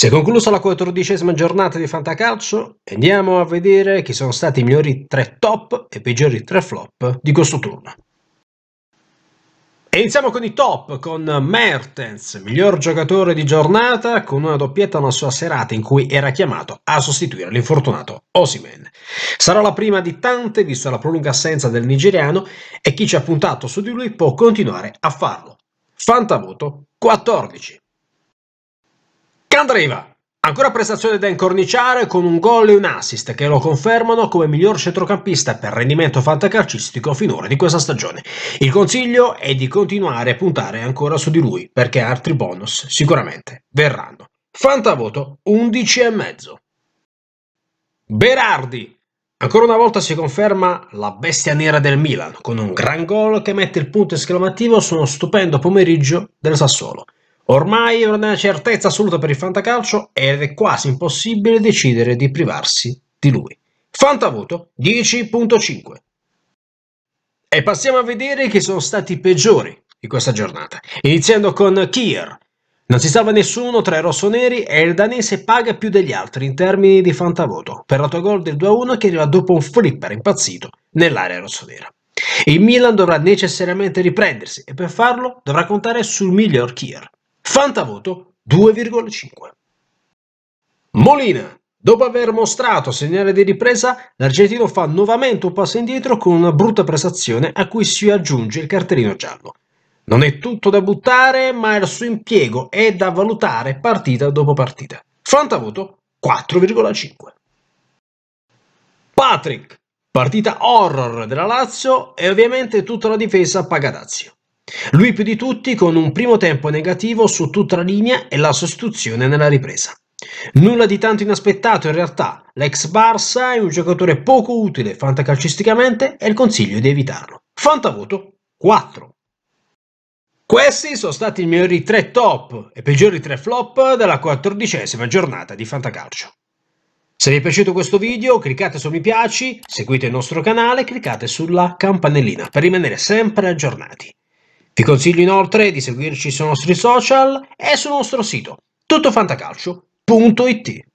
Si è conclusa la quattordicesima giornata di Fantacalcio e andiamo a vedere chi sono stati i migliori tre top e i peggiori tre flop di questo turno. E iniziamo con i top, con Mertens, miglior giocatore di giornata, con una doppietta nella sua serata in cui era chiamato a sostituire l'infortunato Osimen. Sarà la prima di tante, vista la prolunga assenza del nigeriano, e chi ci ha puntato su di lui può continuare a farlo. Fantavoto 14. Andreva, Ancora prestazione da incorniciare con un gol e un assist che lo confermano come miglior centrocampista per rendimento fantacarcistico finora di questa stagione. Il consiglio è di continuare a puntare ancora su di lui perché altri bonus sicuramente verranno. Fantavoto mezzo. Berardi. Ancora una volta si conferma la bestia nera del Milan con un gran gol che mette il punto esclamativo su uno stupendo pomeriggio del Sassuolo. Ormai è una certezza assoluta per il fantacalcio ed è quasi impossibile decidere di privarsi di lui. Fantavoto 10.5 E passiamo a vedere chi sono stati i peggiori di questa giornata, iniziando con Kier. Non si salva nessuno tra i rossoneri e il danese paga più degli altri in termini di fantavoto per l'autogol del 2-1 che arriva dopo un flipper impazzito nell'area rossonera. Il Milan dovrà necessariamente riprendersi e per farlo dovrà contare sul miglior Kier. Fantavoto 2,5. Molina. Dopo aver mostrato segnale di ripresa, l'argentino fa nuovamente un passo indietro con una brutta prestazione a cui si aggiunge il cartellino giallo. Non è tutto da buttare, ma il suo impiego è da valutare partita dopo partita. Fantavoto 4,5. Patrick, partita horror della Lazio e ovviamente tutta la difesa paga Dazio. Lui più di tutti con un primo tempo negativo su tutta la linea e la sostituzione nella ripresa. Nulla di tanto inaspettato in realtà, l'ex Barça è un giocatore poco utile fantacalcisticamente e il consiglio è di evitarlo. Fantavoto 4. Questi sono stati i migliori 3 top e peggiori 3 flop della quattordicesima giornata di Fantacalcio. Se vi è piaciuto questo video cliccate su mi piaci, seguite il nostro canale e cliccate sulla campanellina per rimanere sempre aggiornati. Vi consiglio inoltre di seguirci sui nostri social e sul nostro sito tuttofantacalcio.it.